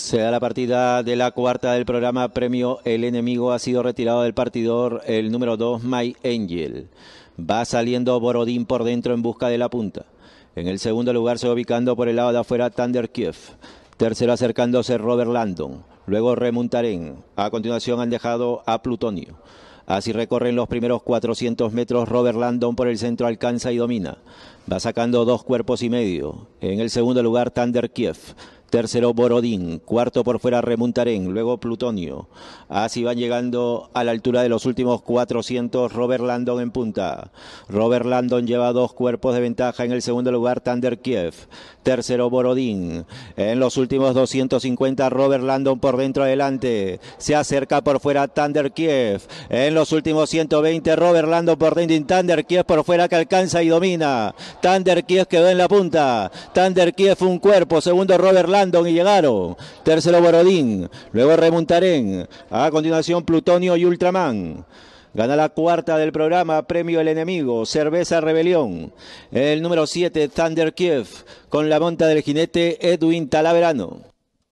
Se da la partida de la cuarta del programa premio. El enemigo ha sido retirado del partidor, el número 2, My Angel. Va saliendo Borodín por dentro en busca de la punta. En el segundo lugar se va ubicando por el lado de afuera Thunder Kiev. Tercero acercándose Robert Landon. Luego Remuntarén. A continuación han dejado a Plutonio. Así recorren los primeros 400 metros. Robert Landon por el centro alcanza y domina. Va sacando dos cuerpos y medio. En el segundo lugar Thunder Kiev tercero Borodín, cuarto por fuera Remuntarén, luego Plutonio. Así van llegando a la altura de los últimos 400 Robert Landon en punta. Robert Landon lleva dos cuerpos de ventaja en el segundo lugar Thunder Kiev, tercero Borodín. En los últimos 250 Robert Landon por dentro adelante, se acerca por fuera Thunder Kiev. En los últimos 120 Robert Landon por dentro y Tander Kiev por fuera que alcanza y domina. Thunder Kiev quedó en la punta. Thunder Kiev un cuerpo, segundo Robert Landon y llegaron. Tercero Borodín, luego Remuntarén. A continuación Plutonio y Ultraman. Gana la cuarta del programa, Premio El Enemigo, Cerveza Rebelión. El número 7, Thunder Kiev, con la monta del jinete Edwin Talaverano.